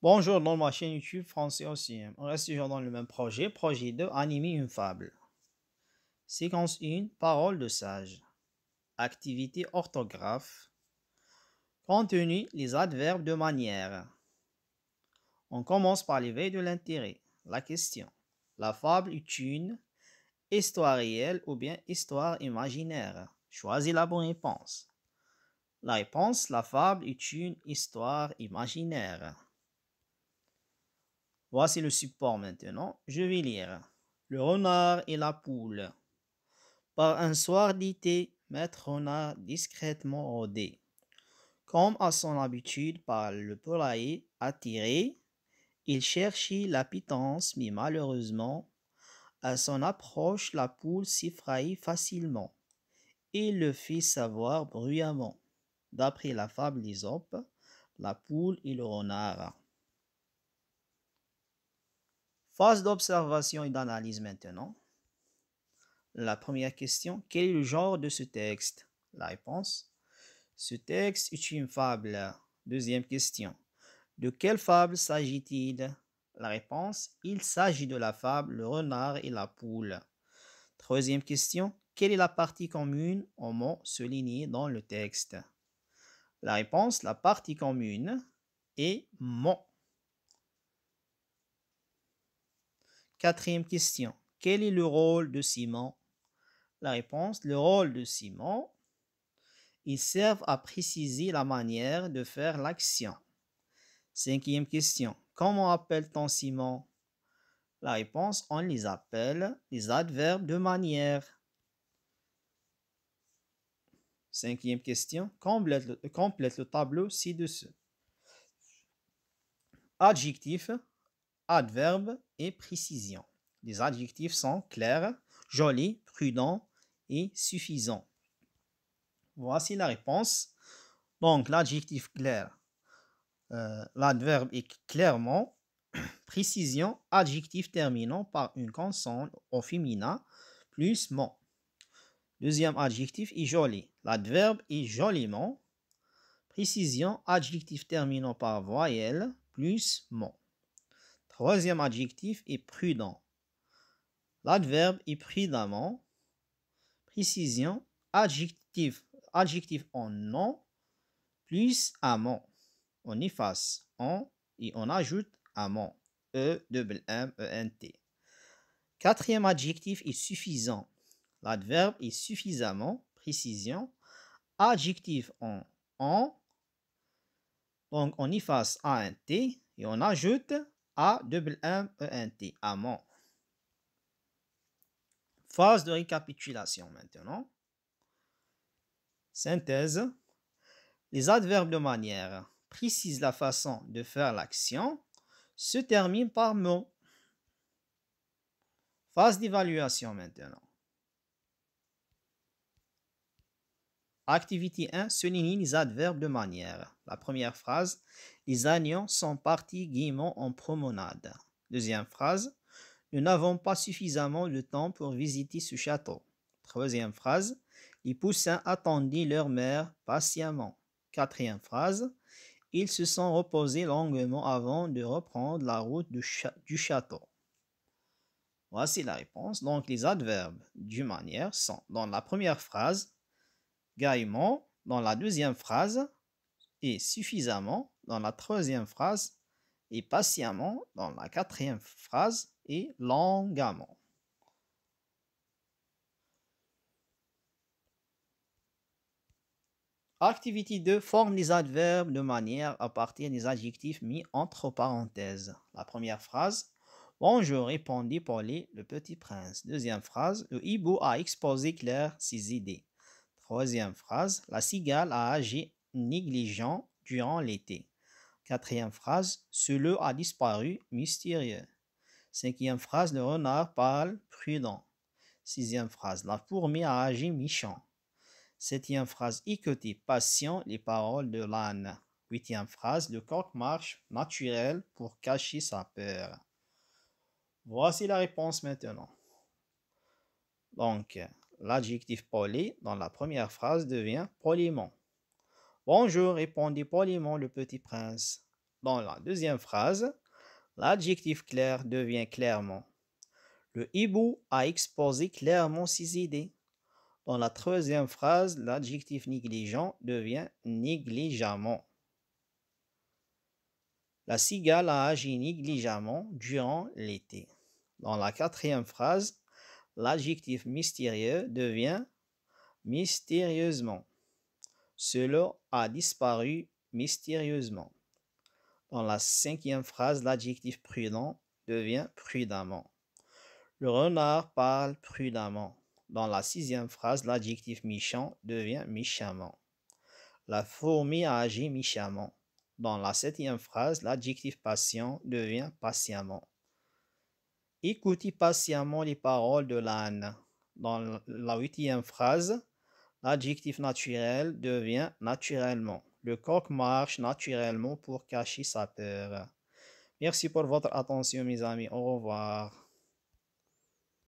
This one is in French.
Bonjour, dans ma chaîne YouTube français aussi. On reste toujours dans le même projet. Projet 2, animer une fable. Séquence 1, parole de sage. Activité orthographe. Contenu, les adverbes de manière. On commence par l'éveil de l'intérêt. La question. La fable est une histoire réelle ou bien histoire imaginaire. Choisis la bonne réponse. La réponse, la fable est une histoire imaginaire. Voici le support maintenant. Je vais lire. Le renard et la poule. Par un soir d'été, maître renard discrètement rôdait. Comme à son habitude par le polaï attiré, il cherchit la pitance, mais malheureusement, à son approche, la poule s'effrayait facilement. et le fit savoir bruyamment. D'après la fable d'Ésope, la poule et le renard. Phase d'observation et d'analyse maintenant. La première question, quel est le genre de ce texte La réponse, ce texte est une fable. Deuxième question, de quelle fable s'agit-il La réponse, il s'agit de la fable Le renard et la poule. Troisième question, quelle est la partie commune au mot souligné dans le texte La réponse, la partie commune est mot. Quatrième question. Quel est le rôle de Simon La réponse, le rôle de Simon, Ils servent à préciser la manière de faire l'action. Cinquième question. Comment appelle-t-on Simon La réponse, on les appelle les adverbes de manière. Cinquième question. Complète le, complète le tableau ci-dessus. Adjectif adverbe et précision. Les adjectifs sont clairs, jolis, prudents et suffisants. Voici la réponse. Donc l'adjectif clair, euh, l'adverbe est clairement, précision, adjectif terminant par une consonne au féminin plus mon. Deuxième adjectif est joli. L'adverbe est joliment. Précision, adjectif terminant par voyelle plus mon. Troisième adjectif est prudent. L'adverbe est prudemment. Précision, adjectif, adjectif en nom plus amant. On efface en et on ajoute amant. E, double M, E, N, T. Quatrième adjectif est suffisant. L'adverbe est suffisamment, précision. Adjectif en en. Donc on efface A, N, T et on ajoute a double M E N T Amant. Phase de récapitulation maintenant. Synthèse. Les adverbes de manière précise la façon de faire l'action se terminent par mot. Phase d'évaluation maintenant. Activité 1, soulignez les adverbes de manière. La première phrase, les agneaux sont partis gaiement en promenade. Deuxième phrase, nous n'avons pas suffisamment de temps pour visiter ce château. Troisième phrase, les poussins attendaient leur mère patiemment. Quatrième phrase, ils se sont reposés longuement avant de reprendre la route du, du château. Voici la réponse. Donc les adverbes du manière sont dans la première phrase, Gaillement dans la deuxième phrase et suffisamment dans la troisième phrase et patiemment dans la quatrième phrase et longuement. Activity 2. Forme les adverbes de manière à partir des adjectifs mis entre parenthèses. La première phrase. Bonjour, répondit Paulie, le petit prince. Deuxième phrase. Le hibou a exposé clair ses idées. Troisième phrase, la cigale a agi négligent durant l'été. Quatrième phrase, ce loup a disparu mystérieux. Cinquième phrase, le renard parle prudent. Sixième phrase, la fourmi a agi méchant. Septième phrase, écoutez patient les paroles de l'âne. Huitième phrase, le coq marche naturel pour cacher sa peur. Voici la réponse maintenant. Donc, l'adjectif poli dans la première phrase devient poliment. Bonjour, répondit poliment le petit prince. Dans la deuxième phrase, l'adjectif clair devient clairement. Le hibou a exposé clairement ses idées. Dans la troisième phrase, l'adjectif négligent devient négligemment. La cigale a agi négligemment durant l'été. Dans la quatrième phrase, l'adjectif mystérieux devient mystérieusement. Cela a disparu mystérieusement. Dans la cinquième phrase, l'adjectif prudent devient prudemment. Le renard parle prudemment. Dans la sixième phrase, l'adjectif méchant devient méchamment. La fourmi a agi méchamment. Dans la septième phrase, l'adjectif patient devient patiemment. Écoutez patiemment les paroles de l'âne. Dans la huitième phrase, l'adjectif naturel devient naturellement. Le coq marche naturellement pour cacher sa peur. Merci pour votre attention, mes amis. Au revoir.